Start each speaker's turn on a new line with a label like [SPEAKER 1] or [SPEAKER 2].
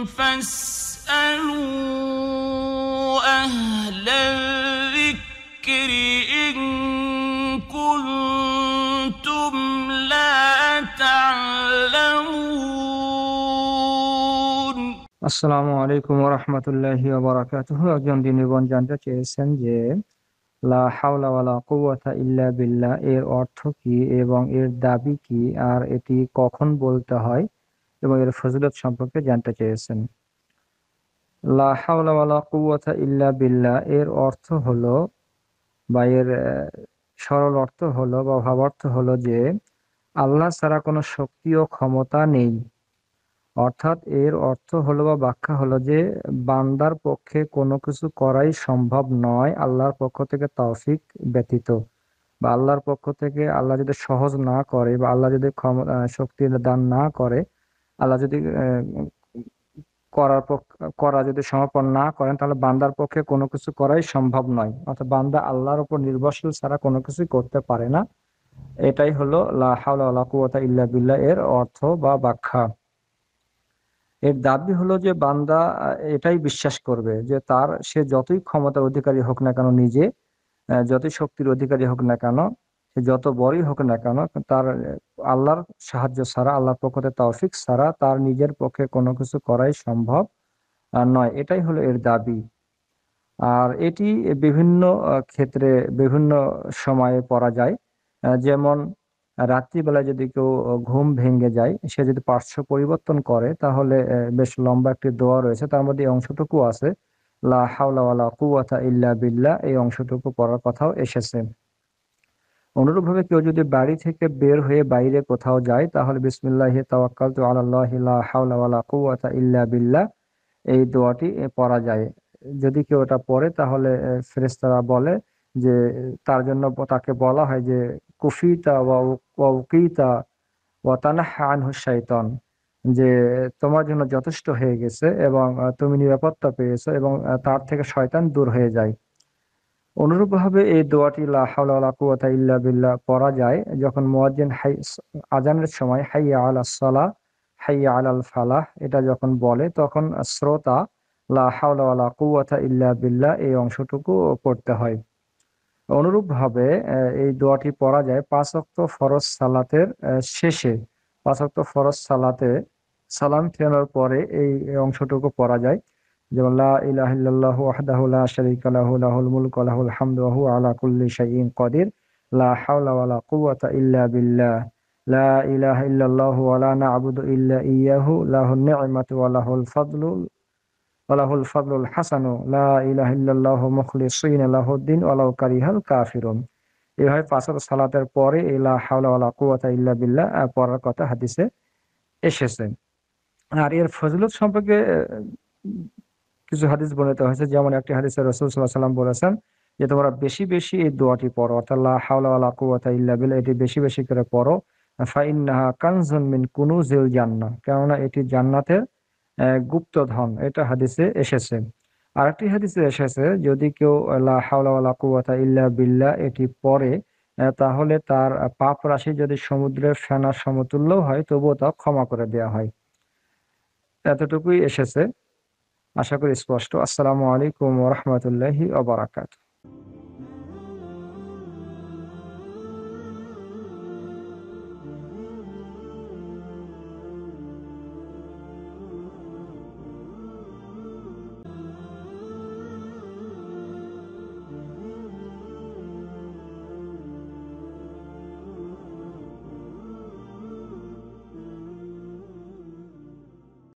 [SPEAKER 1] আসসালামু আলাইকুম রহমতুল্লাহি ওবরাকাতুহ একজন দিনী বোন জানতে চেয়েছেন যে লা হাওলাওয়ালা ওয়ালা ইল্লা বিল্লাহ এর অর্থ কি এবং এর দাবি কি আর এটি কখন বলতে হয় এবং এর ফজিলত সম্পর্কে জানতে চেয়েছেন ইল্লা বিল্লাহ এর অর্থ হলো বা এর সরল অর্থ হলো বা ভাবার্থ হলো যে আল্লাহ ছাড়া কোনো শক্তি ও ক্ষমতা নেই অর্থাৎ এর অর্থ হলো বা ব্যাখ্যা হলো যে বান্দার পক্ষে কোনো কিছু করাই সম্ভব নয় আল্লাহর পক্ষ থেকে তৌফিক ব্যতীত বা আল্লাহর পক্ষ থেকে আল্লাহ যদি সহজ না করে বা আল্লাহ যদি শক্তি দান না করে আল্লাহ যদি করার করা যদি সমর্পণ না করেন তাহলে বান্দার পক্ষে কোনো কিছু করাই সম্ভব নয় অর্থাৎ বান্দা আল্লাহর উপর নির্ভরশীল ছাড়া কোনো কিছু করতে পারে না এটাই হলো ইল্লা বিল্লাহ এর অর্থ বা ব্যাখ্যা এর দাবি হলো যে বান্দা এটাই বিশ্বাস করবে যে তার সে যতই ক্ষমতার অধিকারী হোক না কেন নিজে যতই শক্তির অধিকারী হোক না কেন যত বড়ই হোক না কেন তার আল্লাহর সাহায্য ছাড়া আল্লাহর পক্ষ থেকে তৌফিক ছাড়া তার নিজের পক্ষে কোনো কিছু করাই সম্ভব নয় এটাই হলো এর দাবি আর এটি বিভিন্ন ক্ষেত্রে বিভিন্ন সময়ে পড়া যায় যেমন রাত্রিবেলা যদি কেউ ঘুম ভেঙে যায় সে যদি পার্শ্ব পরিবর্তন করে তাহলে বেশ লম্বা একটি দোয়া রয়েছে তার মধ্যে এই অংশটুকু আছে লা হাওলা ওয়ালা কুয়াতা ইল্লা বিল্লাহ এই অংশটুকু পড়ার কথাও এসেছে অনুরূপভাবে কেউ যদি বাড়ি থেকে বের হয়ে বাইরে কোথাও যায় তাহলে বিসমিল্লাহ তাওয়াক্কাল তু আল্লাহ হাওলা ইল্লা বিল্লাহ এই দোয়াটি পড়া যায় যদি কেউ এটা পড়ে তাহলে ফেরেস্তারা বলে যে তার জন্য তাকে বলা হয় যে কুফিতা ওয়া উকিতা ওয়া তানাহা আনহু যে তোমার জন্য যথেষ্ট হয়ে গেছে এবং তুমি নিরাপত্তা পেয়েছো এবং তার থেকে শয়তান দূর হয়ে যায় অনুরূপভাবে এই দোয়াটি লা হাওলা ইল্লা বিল্লাহ পড়া যায় যখন মুয়াজ্জিন হাই আজানের সময় হাইয়া আলা সালাহ হাইয়া আল ফালাহ এটা যখন বলে তখন শ্রোতা লা কুয়াথা ইল্লা বিল্লাহ এই অংশটুকু পড়তে হয় অনুরূপভাবে এই দোয়াটি পড়া যায় পাঁচ ফরজ সালাতের শেষে পাঁচ ফরজ সালাতে সালাম ফেরানোর পরে এই অংশটুকু পড়া যায় যেমন লা ইলাহা ইল্লাল্লাহু ওয়াহদাহু লা শারীকা লাহু লাহুল মুলকু ওয়া লাহুল লাহুল ফাদলু ওয়া লাহুল লা ইলাহা ইল্লাল্লাহু মুখলিসিনা লাহুদ্দিন ওয়া লাউ কারিহাল কাফিরুন এভাবে পাঁচত সালাতের পরে এই লা হাওলা বিল্লাহ পড়ার কথা হাদিসে এসেছে আর এর ফজিলত সম্পর্কে কিছু হাদিস বর্ণিত হয়েছে যেমন একটি হাদিসে রসুল সাল্লাহ সাল্লাম বলেছেন যে তোমরা বেশি বেশি এই দোয়াটি পড়ো অর্থাৎ হাওলা কুয়া ইল্লা বিল্লাহ এটি বেশি বেশি করে পড়ো কানজুন মিন কেননা এটি জান্নাতের গুপ্ত ধন এটা হাদিসে এসেছে আরেকটি হাদিসে এসেছে যদি কেউ লা হাওলা ইল্লা বিল্লাহ এটি পড়ে তাহলে তার পাপ রাশি যদি সমুদ্রের ফেনার সমতুল্য হয় তবুও তা ক্ষমা করে দেয়া হয় এতটুকুই এসেছে আশা করি স্পষ্ট আসসালামু আলাইকুম ওরহমতুল্লাহি আবরাকাত